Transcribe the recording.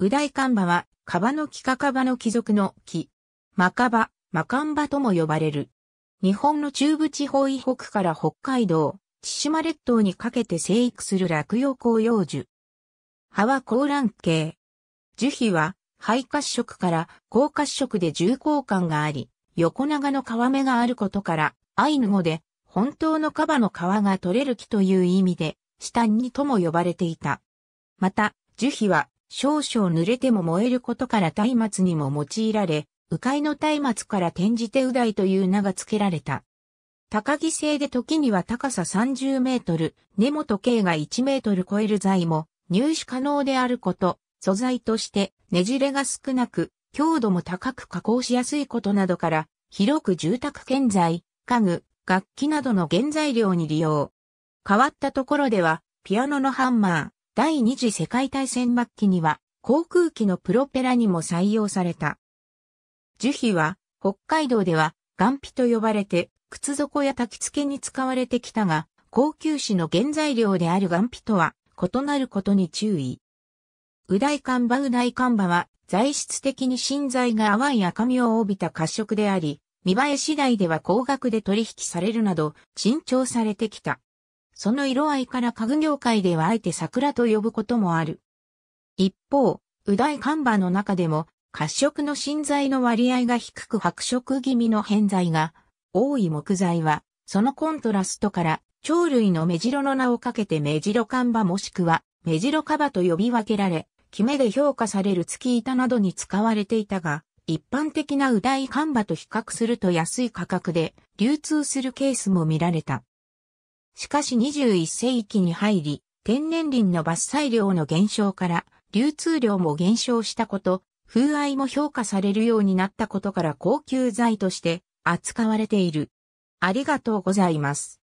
うだいかんばは、かばのキかかばの貴族の木。まかば、まかんばとも呼ばれる。日本の中部地方以北から北海道、千島列島にかけて生育する落葉紅葉樹。葉は高蘭系。樹皮は、肺褐色から高褐色で重厚感があり、横長の皮目があることから、アイヌ語で、本当のカバの皮が取れる木という意味で、下にとも呼ばれていた。また、樹皮は少々濡れても燃えることから松明にも用いられ、迂回の松明から転じてうだいという名が付けられた。高木製で時には高さ30メートル、根元径が1メートル超える材も入手可能であること、素材としてねじれが少なく、強度も高く加工しやすいことなどから、広く住宅建材、家具、楽器などの原材料に利用。変わったところでは、ピアノのハンマー、第二次世界大戦末期には航空機のプロペラにも採用された。樹皮は北海道では岩皮と呼ばれて靴底や焚き付けに使われてきたが、高級紙の原材料である岩皮とは異なることに注意。う大看板う大看板は材質的に芯材が淡い赤みを帯びた褐色であり、見栄え次第では高額で取引されるなど、珍重されてきた。その色合いから家具業界ではあえて桜と呼ぶこともある。一方、う大看板の中でも、褐色の芯材の割合が低く白色気味の偏在が多い木材は、そのコントラストから、鳥類の目白の名をかけて目白看板もしくは目白カバと呼び分けられ、キメで評価される月板などに使われていたが、一般的なう大看板と比較すると安い価格で流通するケースも見られた。しかし21世紀に入り、天然林の伐採量の減少から、流通量も減少したこと、風合いも評価されるようになったことから高級材として扱われている。ありがとうございます。